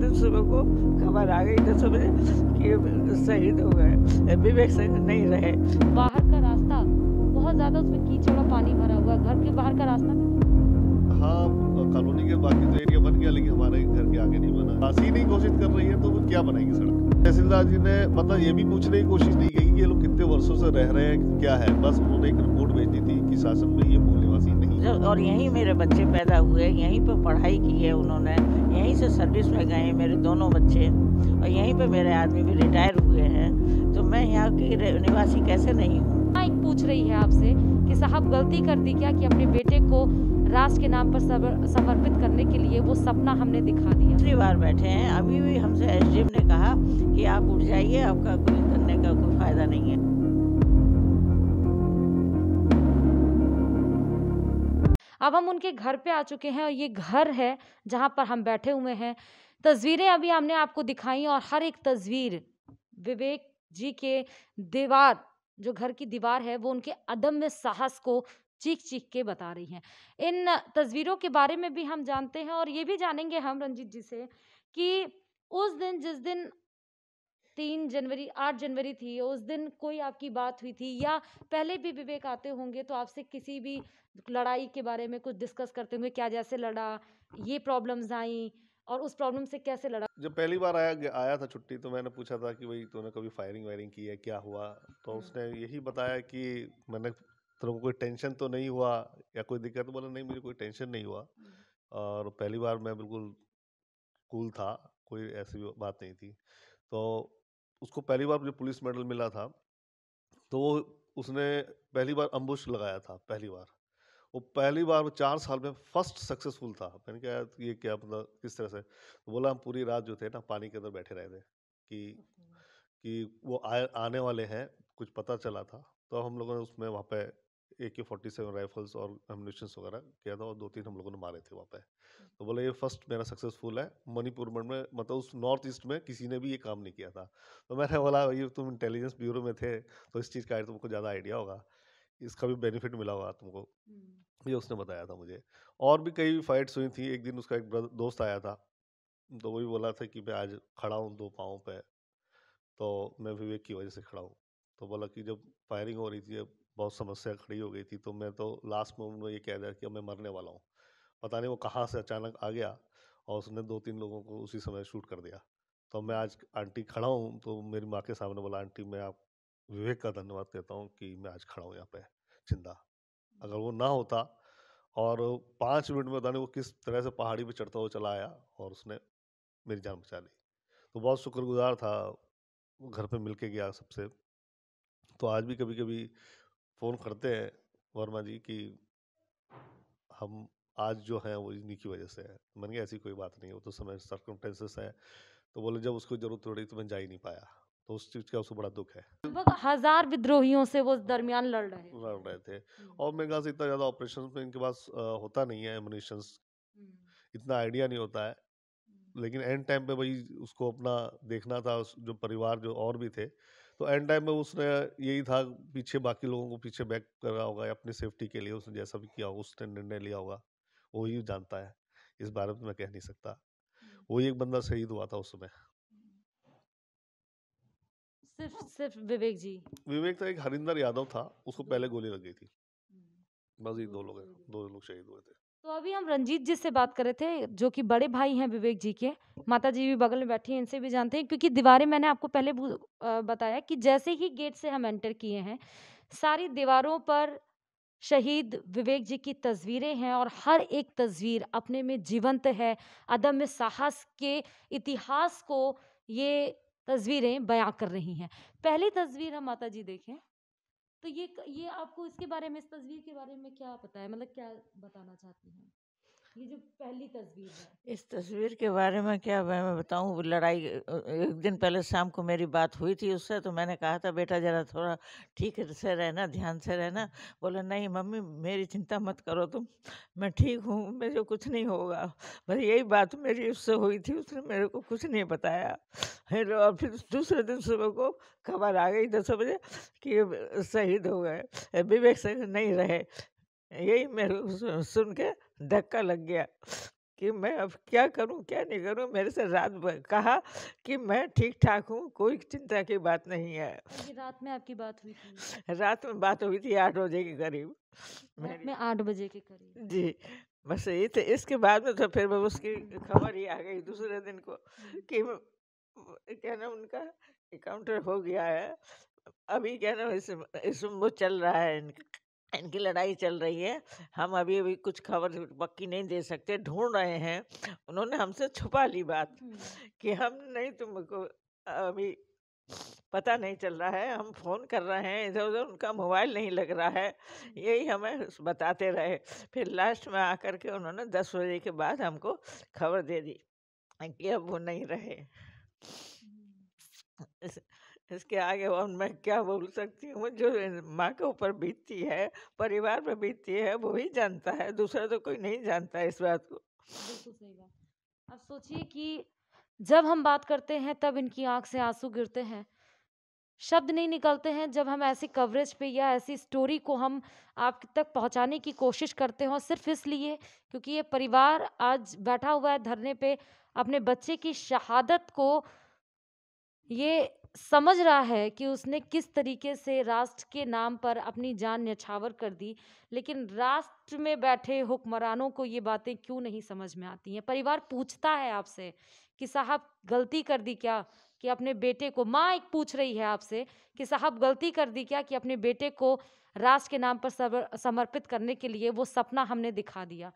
दिन सुबह को खबर आ गई थी तो सुबह कि शहीद हो गए विवेक सिंह नहीं रहे बाहर का रास्ता बहुत ज़्यादा उसमें कीचड़ और पानी भरा हुआ घर के बाहर का रास्ता हाँ कॉलोनी के बाकी तो एरिया बन गया लेकिन हमारे घर के आगे नहीं बना फांसी नहीं घोषित कर रही है तो वो क्या बनाएगी सड़क तहसीलदार जी ने मतलब ये भी पूछने की कोशिश नहीं की कि ये लोग कितने वर्षों से रह रहे हैं क्या है बस उन्होंने एक रिपोर्ट भेज दी थी कि शासन में ये मूल निवासी नहीं और यहीं मेरे बच्चे पैदा हुए यहीं पर पढ़ाई की है उन्होंने से सर्विस में गए हैं मेरे दोनों बच्चे और यहीं पे मेरे आदमी भी रिटायर हुए हैं तो मैं यहाँ की निवासी कैसे नहीं हूँ हाँ, एक पूछ रही है आपसे कि साहब गलती कर दी क्या कि अपने बेटे को राष्ट्र के नाम पर समर्पित करने के लिए वो सपना हमने दिखा दिया दूसरी बार बैठे हैं अभी भी हमसे एस ने कहा कि आप उठ जाइए आपका कोई करने का कोई फायदा नहीं है अब हम उनके घर पे आ चुके हैं और ये घर है जहाँ पर हम बैठे हुए हैं तस्वीरें अभी हमने आपको दिखाई और हर एक तस्वीर विवेक जी के दीवार जो घर की दीवार है वो उनके अदम्य साहस को चीख चीख के बता रही हैं इन तस्वीरों के बारे में भी हम जानते हैं और ये भी जानेंगे हम रंजीत जी से कि उस दिन जिस दिन तीन जनवरी आठ जनवरी थी उस दिन कोई आपकी बात हुई थी या पहले भी विवेक आते होंगे तो आपसे किसी भी लड़ाई के बारे में कुछ डिस्कस करते होंगे क्या जैसे लड़ा ये प्रॉब्लम्स आई और उस प्रॉब्लम से कैसे लड़ा जब पहली बार आया आया था छुट्टी तो मैंने पूछा था कि भाई तूने कभी फायरिंग वायरिंग की है क्या हुआ तो हम्म। उसने यही बताया कि मैंने तेरे को कोई टेंशन तो नहीं हुआ या कोई दिक्कत तो बोला नहीं मुझे कोई टेंशन नहीं हुआ हम्म। और पहली बार मैं बिल्कुल कूल था कोई ऐसी बात नहीं थी तो उसको पहली बार जो पुलिस मेडल मिला था तो वो उसने पहली बार अम्बुश लगाया था पहली बार वो पहली बार वो चार साल में फर्स्ट सक्सेसफुल था मैंने कहा ये क्या मतलब किस तरह से तो बोला हम पूरी रात जो थे ना पानी के अंदर बैठे रहे थे कि कि वो आ, आने वाले हैं कुछ पता चला था तो हम लोगों ने उसमें वहाँ पे A K forty seven rifles और एमोनिशन वगैरह किया था और दो तीन हम लोगों ने मारे थे वहाँ पे हम्म। तो बोले ये फर्स्ट मेरा सक्सेसफुल है मणिपुर में मतलब उस नॉर्थ ईस्ट में किसी ने भी ये काम नहीं किया था तो मैंने बोला ये तुम इंटेलिजेंस ब्यूरो में थे तो इस चीज़ का तुमको तो ज़्यादा आइडिया होगा इसका भी बेनिफिट मिला होगा तुमको हम्म। ये उसने बताया था मुझे और भी कई फाइट्स हुई थी एक दिन उसका एक दोस्त आया था तो वो भी बोला था कि मैं आज खड़ा हूँ दो पाँव पे तो मैं विवेक की वजह से खड़ा हूँ तो बोला कि जब फायरिंग हो रही थी बहुत समस्या खड़ी हो गई थी तो मैं तो लास्ट मोमेंट में ये कह दिया कि मैं मरने वाला हूँ पता नहीं वो कहाँ से अचानक आ गया और उसने दो तीन लोगों को उसी समय शूट कर दिया तो मैं आज आंटी खड़ा हूँ तो मेरी माँ के सामने बोला आंटी मैं आप विवेक का धन्यवाद कहता हूँ कि मैं आज खड़ा हूँ यहाँ पे चिंदा अगर वो ना होता और पाँच मिनट में बताने वो किस तरह से पहाड़ी पे चढ़ता हुआ चला आया और उसने मेरी जान बचा ली तो बहुत शुक्रगुजार था घर पे मिल के गया सबसे तो आज भी कभी कभी फ़ोन करते हैं वर्मा जी कि हम आज जो हैं वो इन्हीं की वजह से है मन गया ऐसी कोई बात नहीं वो तो समय सर्कमटेंसेस है तो बोले जब उसको ज़रूरत पड़ी तो मैं जा ही नहीं पाया तो उस चीज़ का उसको बड़ा दुख है हज़ार विद्रोहियों से वो दरमियान लड़ रहे लड़ रहे थे हम्म। और मेरे ख्याल से इतना ज़्यादा ऑपरेशन में इनके पास होता नहीं है एमुनेशन हम्म। इतना आइडिया नहीं होता है हम्म। लेकिन एंड टाइम पे भाई उसको अपना देखना था जो परिवार जो और भी थे तो एंड टाइम में उसने यही था पीछे बाकी लोगों को पीछे बैक कर रहा होगा अपनी सेफ्टी के लिए उसने जैसा भी किया होगा उसने निर्णय लिया होगा वो ही जानता है इस बारे में तो मैं कह नहीं सकता वो एक बंदा शहीद हुआ था उस समय सिर्फ सिर्फ विवेक जी विवेक था तो एक हरिंदर यादव था उसको पहले गोली लग गई थी बस ये दो लोग दो लोग शहीद हुए थे तो अभी हम रंजीत जी से बात कर रहे थे जो कि बड़े भाई हैं विवेक जी के माता जी भी बगल में बैठी हैं इनसे भी जानते हैं क्योंकि दीवारें मैंने आपको पहले बताया कि जैसे ही गेट से हम एंटर किए हैं सारी दीवारों पर शहीद विवेक जी की तस्वीरें हैं और हर एक तस्वीर अपने में जीवंत है अदम्य साहस के इतिहास को ये तस्वीरें बयां कर रही हैं पहली तस्वीर हम माता जी देखें तो ये ये आपको इसके बारे में इस तस्वीर के बारे में क्या पता है मतलब क्या बताना चाहती हैं ये जो पहली तस्वीर है इस तस्वीर के बारे में क्या मैं, मैं बताऊँ लड़ाई एक दिन पहले शाम को मेरी बात हुई थी उससे तो मैंने कहा था बेटा ज़रा थोड़ा ठीक से रहना ध्यान से रहना बोला नहीं मम्मी मेरी चिंता मत करो तुम मैं ठीक हूँ मुझे कुछ नहीं होगा बस यही बात मेरी उससे हुई थी उसने मेरे को कुछ नहीं बताया हेलो और फिर दूसरे दिन सुबह को खबर आ गई दस बजे कि शहीद हो गए विवेक सिंह नहीं रहे यही मेरे सुन के धक्का लग गया कि मैं अब क्या करूं क्या नहीं करूं मेरे से रात भर कहा कि मैं ठीक ठाक हूं कोई चिंता की बात नहीं है रात में आपकी बात हुई थी रात में बात हुई थी आठ बजे के करीब मैं आठ बजे के करीब जी बस यही तो इसके बाद में तो फिर उसकी हम्म। खबर ही आ गई दूसरे दिन को हम्म। कि क्या नाम उनका काउंटर हो गया है अभी क्या नाम इस, इस चल रहा है इनका इनकी लड़ाई चल रही है हम अभी अभी कुछ खबर पक्की नहीं दे सकते ढूंढ रहे हैं उन्होंने हमसे छुपा ली बात कि हम नहीं तुमको अभी पता नहीं चल रहा है हम फ़ोन कर रहे हैं इधर उधर उनका मोबाइल नहीं लग रहा है यही हमें बताते रहे फिर लास्ट में आकर के उन्होंने दस बजे के बाद हमको खबर दे दी कि अब वो नहीं रहे इसके आगे और मैं क्या बोल सकती हूँ जो माँ के ऊपर बीतती है परिवार पे बीतती है वो ही जानता है दूसरा तो कोई नहीं जानता इस बात को अब सोचिए कि जब हम बात करते हैं तब इनकी आंख से आंसू गिरते हैं शब्द नहीं निकलते हैं जब हम ऐसी कवरेज पे या ऐसी स्टोरी को हम आप तक पहुंचाने की कोशिश करते हो सिर्फ इसलिए क्योंकि ये परिवार आज बैठा हुआ है धरने पे अपने बच्चे की शहादत को ये समझ रहा है कि उसने किस तरीके से राष्ट्र के नाम पर अपनी जान न्यछावर कर दी लेकिन राष्ट्र में बैठे हुक्मरानों को ये बातें क्यों नहीं समझ में आती हैं परिवार पूछता है आपसे कि साहब गलती कर दी क्या कि अपने बेटे को माँ एक पूछ रही है आपसे कि साहब गलती कर दी क्या कि अपने बेटे को राष्ट्र के नाम पर समर्पित करने के लिए वो सपना हमने दिखा दिया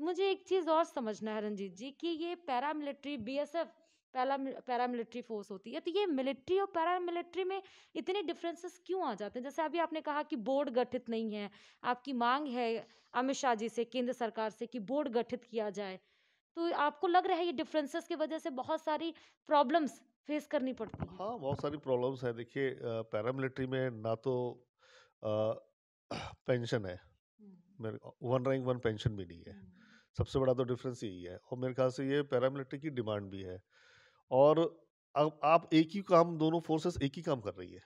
मुझे एक चीज़ और समझना है रंजीत जी कि ये paramilitary BSF para paramilitary force होती है तो ये मिलिट्री और पैरामिलिट्री में इतने डिफरेंसेस क्यों आ जाते हैं जैसे अभी आपने कहा कि बोर्ड गठित नहीं है आपकी मांग है अमित शाह जी से केंद्र सरकार से कि बोर्ड गठित किया जाए तो आपको लग रहा है ये डिफरेंसेस की वजह से बहुत सारी प्रॉब्लम्स फेस करनी पड़ती है हाँ बहुत सारी प्रॉब्लम्स है देखिए पैरामिलिट्री में ना तो आ, पेंशन है हम्म। मेरे वन रैंक वन पेंशन भी नहीं है हम्म। सबसे बड़ा तो डिफरेंस यही है और मेरे ख्याल से ये पैरामिलिट्री की डिमांड भी है और अब आप एक ही काम दोनों फोर्सेस एक ही काम कर रही है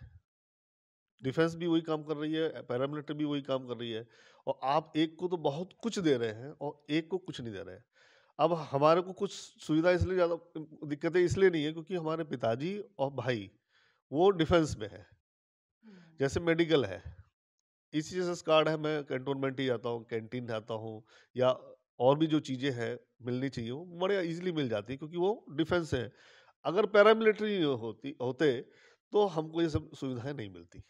डिफेंस भी वही काम कर रही है पैरामिलिट्री भी वही काम कर रही है और आप एक को तो बहुत कुछ दे रहे हैं और एक को कुछ नहीं दे रहे हैं अब हमारे को कुछ सुविधा इसलिए ज़्यादा दिक्कतें इसलिए नहीं है क्योंकि हमारे पिताजी और भाई वो डिफेंस में है जैसे मेडिकल है ई सी कार्ड है मैं कैंटोनमेंट ही जाता हूँ कैंटीन जाता हूँ या और भी जो चीज़ें हैं मिलनी चाहिए वो बड़े ईजिली मिल जाती क्योंकि वो डिफेंस है अगर पैरामिलिट्री होती होते तो हमको ये सब सुविधाएं नहीं मिलती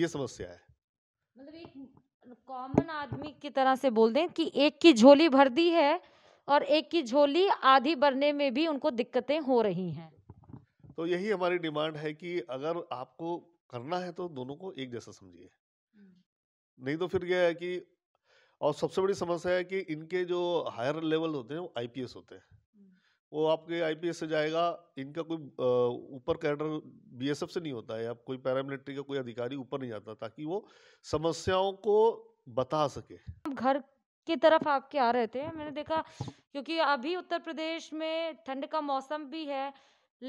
ये समस्या है मतलब एक कॉमन आदमी की तरह से बोल दें कि एक की झोली भर दी है और एक की झोली आधी भरने में भी उनको दिक्कतें हो रही हैं तो यही हमारी डिमांड है कि अगर आपको करना है तो दोनों को एक जैसा समझिए हम्म। नहीं तो फिर यह है कि और सबसे बड़ी समस्या है कि इनके जो हायर लेवल होते हैं वो आई होते हैं वो आपके आई से जाएगा इनका कोई ऊपर कैडर बीएसएफ से नहीं होता है या कोई पैरामिलिट्री का कोई अधिकारी ऊपर नहीं जाता ताकि वो समस्याओं को बता सके घर की तरफ आपके आ रहे थे मैंने देखा क्योंकि अभी उत्तर प्रदेश में ठंड का मौसम भी है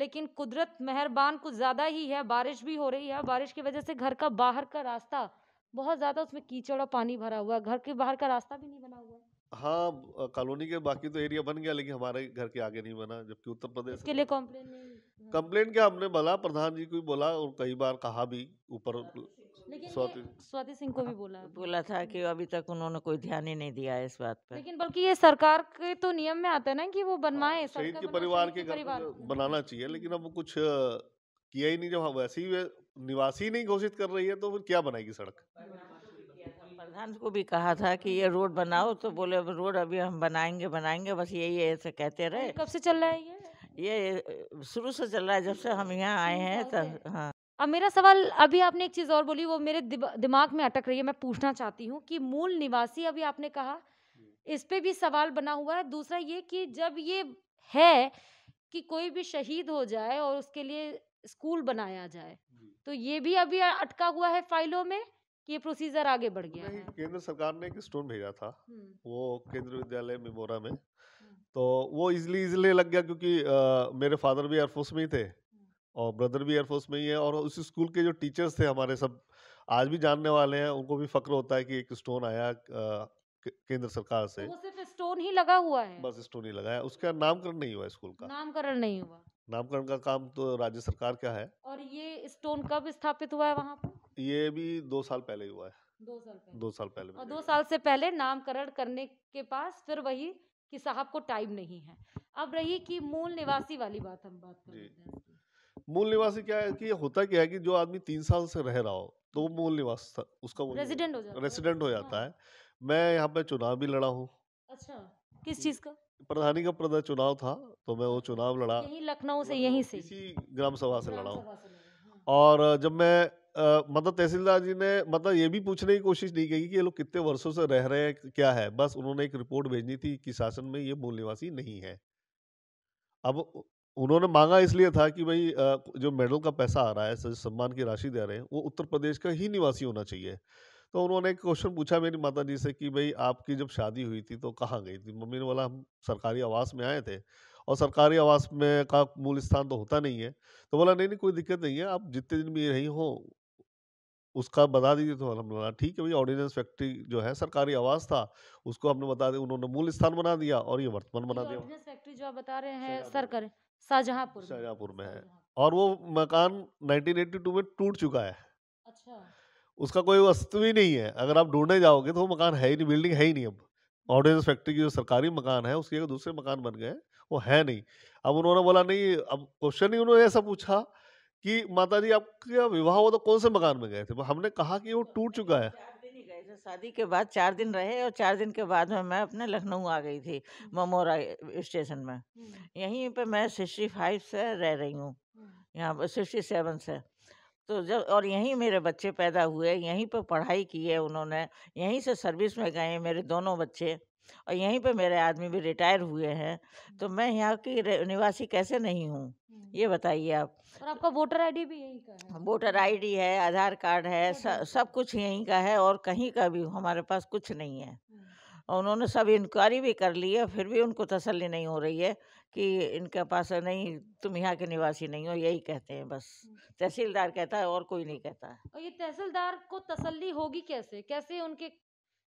लेकिन कुदरत मेहरबान कुछ ज़्यादा ही है बारिश भी हो रही है बारिश की वजह से घर का बाहर का रास्ता बहुत ज़्यादा उसमें कीचड़ और पानी भरा हुआ है घर के बाहर का रास्ता भी नहीं बना हुआ हाँ कॉलोनी के बाकी तो एरिया बन गया लेकिन हमारे घर के आगे नहीं बना जबकि उत्तर प्रदेश के लिए कॉम्प्लेन कम्प्लेन हाँ। क्या हमने बोला प्रधान जी को भी बोला और कई बार कहा भी ऊपर हाँ। स्वाति सिंह को भी बोला बोला था कि अभी तक उन्होंने कोई ध्यान ही नहीं दिया है इस बात पर लेकिन बल्कि ये सरकार के तो नियम में आता है ना कि वो बनवाए हाँ, शहीद के परिवार के घर बनाना चाहिए लेकिन अब कुछ किया ही नहीं जब वैसे ही निवासी नहीं घोषित कर रही है तो फिर क्या बनाएगी सड़क प्रधान को भी कहा था कि ये रोड बनाओ तो बोले रोड अभी हम बनाएंगे बनाएंगे बस यही ऐसे कहते रहे कब से चल रहा है ये ये शुरू से चल रहा है जब से हम यहाँ आए हैं तो हाँ अब मेरा सवाल अभी आपने एक चीज़ और बोली वो मेरे दिमाग में अटक रही है मैं पूछना चाहती हूँ कि मूल निवासी अभी आपने कहा हम्म। इस पे भी सवाल बना हुआ है दूसरा ये कि जब ये है कि कोई भी शहीद हो जाए और उसके लिए स्कूल बनाया जाए तो ये भी अभी अटका हुआ है फाइलों में कि ये प्रोसीजर आगे बढ़ गया है केंद्र सरकार ने एक स्टोन भेजा था वो केंद्रीय विद्यालय मिमोरा में तो वो इजली इजली लग गया क्योंकि आ, मेरे फादर भी एयरफोर्स में ही थे और ब्रदर भी एयरफोर्स में ही है और उस स्कूल के जो टीचर्स थे हमारे सब आज भी जानने वाले हैं उनको भी फक्र होता है कि एक स्टोन आया केंद्र सरकार तो से तो स्टोन ही लगा हुआ है बस स्टोन ही लगा है उसका नामकरण नहीं हुआ स्कूल का नामकरण नहीं हुआ नामकरण का काम तो राज्य सरकार का है और ये स्टोन कब स्थापित हुआ है वहाँ पर ये भी दो साल पहले हुआ है दो साल पहले दो साल पहले दो साल से पहले नामकरण करने के पास फिर वही कि साहब को टाइम नहीं है अब रही कि मूल निवासी वाली बात हम बात कर रहे हैं मूल निवासी क्या है कि होता क्या है कि जो आदमी तीन साल से रह रहा हो तो मूल निवास उसका रेसिडेंट हो जाता रेसिडेंट हो जाता हाँ। है मैं यहाँ पे चुनाव भी लड़ा हूँ अच्छा किस चीज का प्रधानी का प्रदा चुनाव था तो मैं वो चुनाव लड़ा यही लखनऊ से यहीं से इसी ग्राम सभा से लड़ा हूँ हाँ। और जब मैं मतलब तहसीलदार जी ने मतलब ये भी पूछने की कोशिश नहीं की कि ये लोग कितने वर्षों से रह रहे हैं क्या है बस उन्होंने एक रिपोर्ट भेजनी थी कि शासन में ये मूल निवासी नहीं है अब उन्होंने मांगा इसलिए था कि भाई जो मेडल का पैसा आ रहा है सम्मान की राशि दे रहे हैं वो उत्तर प्रदेश का ही निवासी होना चाहिए तो उन्होंने एक क्वेश्चन पूछा मेरी माता जी से कि भाई आपकी जब शादी हुई थी तो कहाँ गई थी मम्मी ने बोला हम सरकारी आवास में आए थे और सरकारी आवास में का मूल स्थान तो होता नहीं है तो बोला नहीं नहीं कोई दिक्कत नहीं है आप जितने दिन भी रही हो उसका बता दीजिए तो हम बोला ठीक है भाई ऑर्डिनेंस फैक्ट्री जो है सरकारी आवास था उसको हमने बता दिया उन्होंने मूल स्थान बना दिया और ये वर्तमान बना दिया फैक्ट्री जो आप बता रहे हैं सरकारी शाहजहाँपुर शाहजहाँपुर में है और वो मकान 1982 में टूट चुका है अच्छा उसका कोई वस्तु ही नहीं है अगर आप ढूंढने जाओगे तो वो मकान है ही नहीं बिल्डिंग है ही नहीं अब ऑर्डिनेंस फैक्ट्री की जो सरकारी मकान है उसके दूसरे मकान बन गए वो है नहीं अब उन्होंने बोला नहीं अब क्वेश्चन ही उन्होंने ऐसा पूछा कि माता जी आपका विवाह हुआ तो कौन से मकान में गए थे तो हमने कहा कि वो टूट चुका है शादी के बाद चार दिन रहे और चार दिन के बाद में मैं अपने लखनऊ आ गई थी ममोरा स्टेशन में हम्म। यहीं पे मैं सिक्सटी फाइव से रह रही हूँ हम्म। यहाँ सिक्सटी सेवन से तो जब और यहीं मेरे बच्चे पैदा हुए, यहीं पर पढ़ाई की है उन्होंने, यहीं से सर्विस में गए हैं मेरे दोनों बच्चे और यहीं पर मेरे आदमी भी रिटायर हुए हैं। तो मैं यहाँ की निवासी कैसे नहीं हूँ? ये बताइए आप। और आपका वोटर आईडी भी यहीं का है? वोटर आईडी है, आधार कार्ड है, सब कुछ यहीं का है और कहीं का भी हमारे पास कुछ नहीं है। और उन्होंने सब इंक्वायरी भी कर ली है फिर भी उनको तसल्ली नहीं हो रही है कि इनके पास नहीं तुम यहाँ के निवासी नहीं हो यही कहते हैं बस हम्म। तहसीलदार कहता है और कोई नहीं कहता है और ये तहसीलदार को तसल्ली होगी कैसे कैसे उनके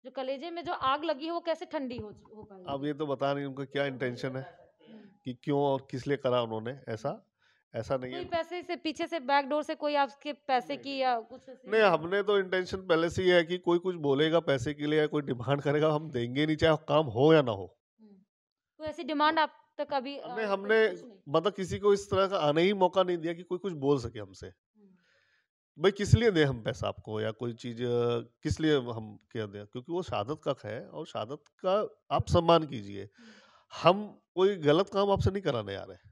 जो कलेजे में जो आग लगी है वो कैसे ठंडी हो, हो अब ये तो बता रही उनका क्या इंटेंशन है हम्म। कि क्यों और किस लिए करा उन्होंने ऐसा ऐसा नहीं कोई है पैसे से पीछे से बैकडोर से कोई आपके पैसे की या कुछ नहीं हमने तो इंटेंशन पहले से ही है कि कोई कुछ बोलेगा पैसे के लिए या कोई डिमांड करेगा हम देंगे नहीं चाहे काम हो या ना हो हम्म। कोई ऐसी डिमांड आप तक अभी हमने- हमने- मतलब किसी को इस तरह का आने ही मौका नहीं दिया कि कोई कुछ बोल सके हमसे हम्म। भाई किस लिए दें हम पैसा आपको या कोई चीज किस लिए हम क्या दें क्योंकि वो शहादत का है और शहादत का आप सम्मान कीजिए हम्म। हम कोई गलत काम आपसे नहीं कराने आ रहे हैं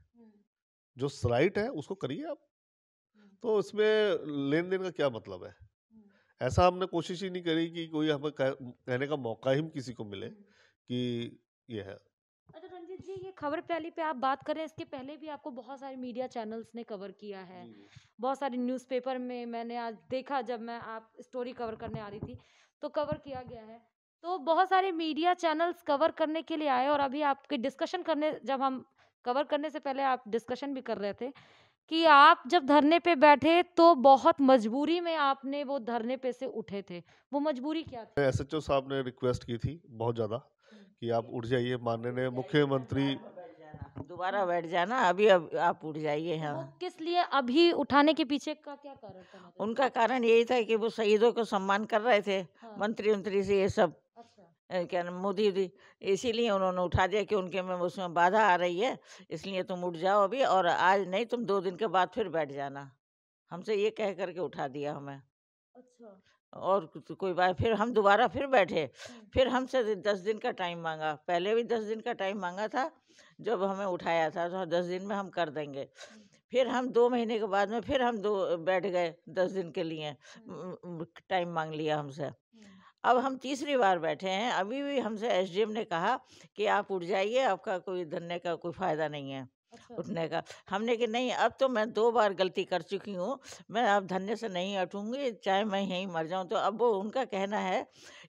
जो राइट है उसको करिए आप तो इसमें लेन देन का क्या मतलब है ऐसा हमने कोशिश ही नहीं करी कि कोई हमें कहने का मौका ही किसी को मिले कि ये है अच्छा रंजीत जी ये खबर पहली पे आप बात कर रहे हैं इसके पहले भी आपको बहुत सारे मीडिया चैनल्स ने कवर किया है बहुत सारे न्यूज़पेपर में मैंने आज देखा जब मैं आप स्टोरी कवर करने आ रही थी तो कवर किया गया है तो बहुत सारे मीडिया चैनल्स कवर करने के लिए आए और अभी आपके डिस्कशन करने जब हम कवर करने से पहले आप डिस्कशन भी कर रहे थे कि आप जब धरने पे बैठे तो बहुत मजबूरी में आपने वो धरने पे से उठे थे वो मजबूरी क्या थी एस एच ओ साहब ने रिक्वेस्ट की थी बहुत ज़्यादा कि आप उठ जाइए माननीय मुख्यमंत्री दोबारा बैठ जाना अभी अब आप उठ जाइए हाँ किस लिए अभी उठाने के पीछे का क्या कारण था मतलब उनका कारण यही था कि वो शहीदों को सम्मान कर रहे थे हाँ। मंत्री मंत्री से ये सब क्या नाम मोदी जी इसीलिए उन्होंने उठा दिया कि उनके में उसमें बाधा आ रही है इसलिए तुम उठ जाओ अभी और आज नहीं तुम दो दिन के बाद फिर बैठ जाना हमसे ये कह करके उठा दिया हमें अच्छा और कोई बात फिर हम दोबारा फिर बैठे हम्म। फिर हमसे दस दिन का टाइम मांगा पहले भी दस दिन का टाइम मांगा था जब हमें उठाया था तो दस दिन में हम कर देंगे हम्म। फिर हम दो महीने के बाद में फिर हम दो बैठ गए दस दिन के लिए हम्म। टाइम मांग लिया हमसे अब हम तीसरी बार बैठे हैं अभी भी हमसे एसडीएम ने कहा कि आप उठ जाइए आपका कोई धरने का कोई फ़ायदा नहीं है अच्छा। उठने का हमने कि नहीं अब तो मैं दो बार गलती कर चुकी हूँ मैं अब धरने से नहीं उठूंगी चाहे मैं यहीं मर जाऊँ तो अब वो उनका कहना है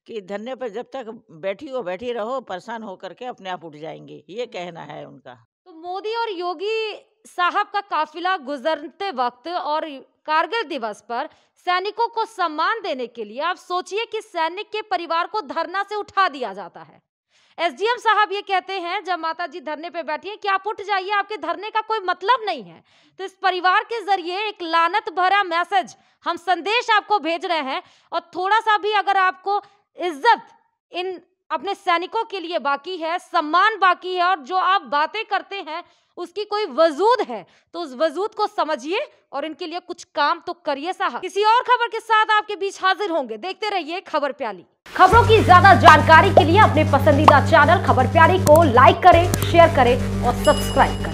कि धरने पर जब तक बैठी हो बैठी रहो परेशान होकर के अपने आप उठ जाएंगी ये हम्म। कहना है उनका तो मोदी और योगी साहब का काफिला गुजरते वक्त और कारगिल दिवस पर सैनिकों को सम्मान देने के लिए आप सोचिए कि सैनिक के परिवार को धरना से उठा दिया जाता है एसडीएम साहब ये कहते हैं जब माता जी धरने पे बैठी है कि आप उठ जाइए आपके धरने का कोई मतलब नहीं है तो इस परिवार के जरिए एक लानत भरा मैसेज हम संदेश आपको भेज रहे हैं और थोड़ा सा भी अगर आपको इज्जत इन अपने सैनिकों के लिए बाकी है सम्मान बाकी है और जो आप बातें करते हैं उसकी कोई वजूद है तो उस वजूद को समझिए और इनके लिए कुछ काम तो करिए साहब किसी और खबर के साथ आपके बीच हाजिर होंगे देखते रहिए खबर प्याली खबरों की ज्यादा जानकारी के लिए अपने पसंदीदा चैनल खबर प्याली को लाइक करें शेयर करें और सब्सक्राइब करें